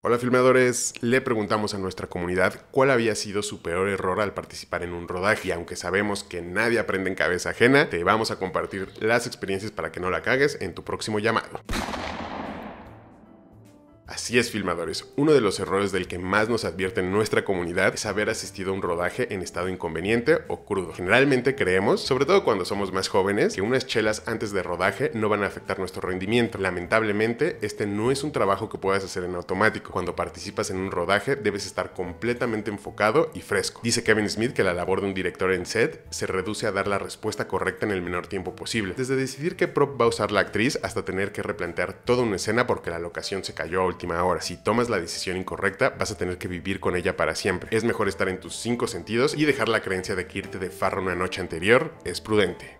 Hola filmadores, le preguntamos a nuestra comunidad cuál había sido su peor error al participar en un rodaje y aunque sabemos que nadie aprende en cabeza ajena, te vamos a compartir las experiencias para que no la cagues en tu próximo llamado. Así es, filmadores. Uno de los errores del que más nos advierte en nuestra comunidad es haber asistido a un rodaje en estado inconveniente o crudo. Generalmente creemos, sobre todo cuando somos más jóvenes, que unas chelas antes de rodaje no van a afectar nuestro rendimiento. Lamentablemente, este no es un trabajo que puedas hacer en automático. Cuando participas en un rodaje, debes estar completamente enfocado y fresco. Dice Kevin Smith que la labor de un director en set se reduce a dar la respuesta correcta en el menor tiempo posible. Desde decidir qué prop va a usar la actriz hasta tener que replantear toda una escena porque la locación se cayó a última Ahora, si tomas la decisión incorrecta, vas a tener que vivir con ella para siempre. Es mejor estar en tus cinco sentidos y dejar la creencia de que irte de farro una noche anterior es prudente.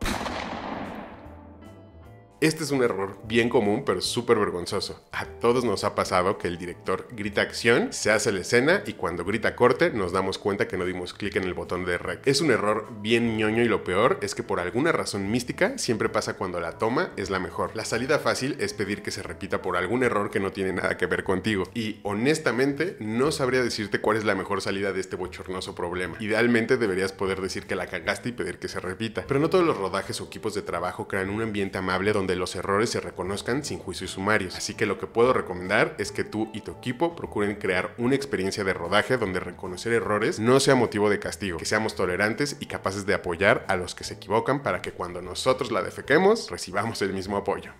Este es un error bien común pero súper vergonzoso. A todos nos ha pasado que el director grita acción, se hace la escena y cuando grita corte nos damos cuenta que no dimos clic en el botón de rec. Es un error bien ñoño y lo peor es que por alguna razón mística siempre pasa cuando la toma es la mejor. La salida fácil es pedir que se repita por algún error que no tiene nada que ver contigo. Y honestamente no sabría decirte cuál es la mejor salida de este bochornoso problema. Idealmente deberías poder decir que la cagaste y pedir que se repita. Pero no todos los rodajes o equipos de trabajo crean un ambiente amable donde donde los errores se reconozcan sin juicios sumarios. Así que lo que puedo recomendar es que tú y tu equipo procuren crear una experiencia de rodaje donde reconocer errores no sea motivo de castigo, que seamos tolerantes y capaces de apoyar a los que se equivocan para que cuando nosotros la defequemos recibamos el mismo apoyo.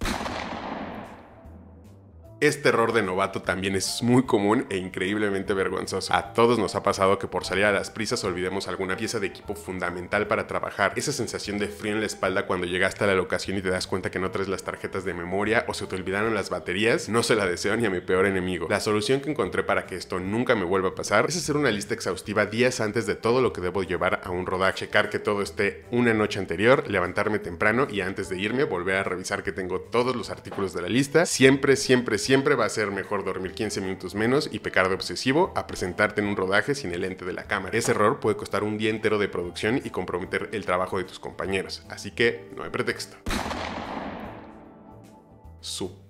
Este error de novato también es muy común e increíblemente vergonzoso. A todos nos ha pasado que por salir a las prisas olvidemos alguna pieza de equipo fundamental para trabajar. Esa sensación de frío en la espalda cuando llegaste a la locación y te das cuenta que no traes las tarjetas de memoria o se te olvidaron las baterías, no se la deseo ni a mi peor enemigo. La solución que encontré para que esto nunca me vuelva a pasar es hacer una lista exhaustiva días antes de todo lo que debo llevar a un rodaje, checar que todo esté una noche anterior, levantarme temprano y antes de irme volver a revisar que tengo todos los artículos de la lista. Siempre, siempre, siempre siempre va a ser mejor dormir 15 minutos menos y pecar de obsesivo a presentarte en un rodaje sin el lente de la cámara. Ese error puede costar un día entero de producción y comprometer el trabajo de tus compañeros, así que no hay pretexto.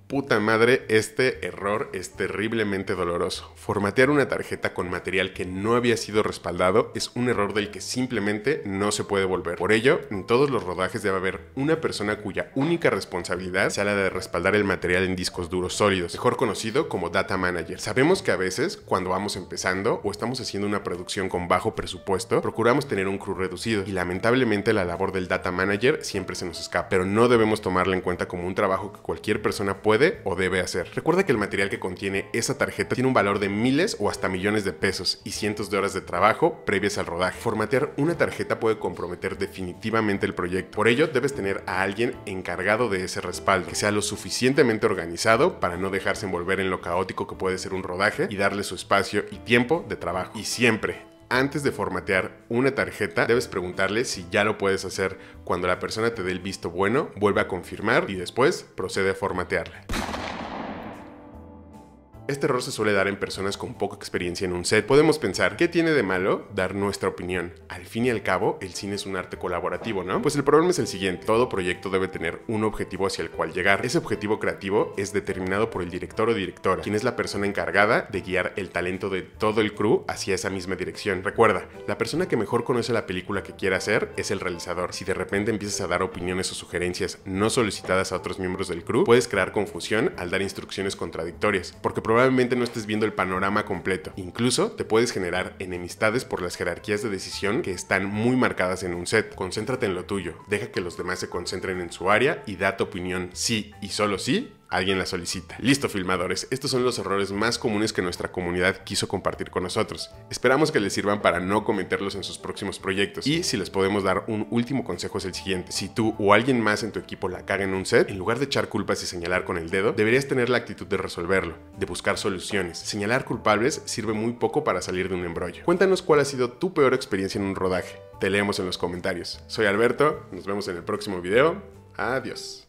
Puta madre, este error es terriblemente doloroso. Formatear una tarjeta con material que no había sido respaldado es un error del que simplemente no se puede volver. Por ello, en todos los rodajes debe haber una persona cuya única responsabilidad sea la de respaldar el material en discos duros sólidos, mejor conocido como data manager. Sabemos que a veces, cuando vamos empezando o estamos haciendo una producción con bajo presupuesto, procuramos tener un crew reducido y lamentablemente la labor del data manager siempre se nos escapa, pero no debemos tomarla en cuenta como un trabajo que cualquier persona puede o debe hacer. Recuerda que el material que contiene esa tarjeta tiene un valor de miles o hasta millones de pesos y cientos de horas de trabajo previas al rodaje. Formatear una tarjeta puede comprometer definitivamente el proyecto. Por ello, debes tener a alguien encargado de ese respaldo, que sea lo suficientemente organizado para no dejarse envolver en lo caótico que puede ser un rodaje y darle su espacio y tiempo de trabajo. Y siempre, antes de formatear una tarjeta, debes preguntarle si ya lo puedes hacer. Cuando la persona te dé el visto bueno, vuelve a confirmar y después procede a formatearla. Este error se suele dar en personas con poca experiencia en un set. Podemos pensar, ¿qué tiene de malo dar nuestra opinión? Al fin y al cabo, el cine es un arte colaborativo, ¿no? Pues el problema es el siguiente. Todo proyecto debe tener un objetivo hacia el cual llegar. Ese objetivo creativo es determinado por el director o directora, quien es la persona encargada de guiar el talento de todo el crew hacia esa misma dirección. Recuerda, la persona que mejor conoce la película que quiere hacer es el realizador. Si de repente empiezas a dar opiniones o sugerencias no solicitadas a otros miembros del crew, puedes crear confusión al dar instrucciones contradictorias, porque probablemente no estés viendo el panorama completo. Incluso te puedes generar enemistades por las jerarquías de decisión que están muy marcadas en un set. Concéntrate en lo tuyo, deja que los demás se concentren en su área y da tu opinión sí y solo sí alguien la solicita. Listo, filmadores, estos son los errores más comunes que nuestra comunidad quiso compartir con nosotros. Esperamos que les sirvan para no cometerlos en sus próximos proyectos. Y si les podemos dar un último consejo es el siguiente. Si tú o alguien más en tu equipo la caga en un set, en lugar de echar culpas y señalar con el dedo, deberías tener la actitud de resolverlo, de buscar soluciones. Señalar culpables sirve muy poco para salir de un embrollo. Cuéntanos cuál ha sido tu peor experiencia en un rodaje. Te leemos en los comentarios. Soy Alberto, nos vemos en el próximo video. Adiós.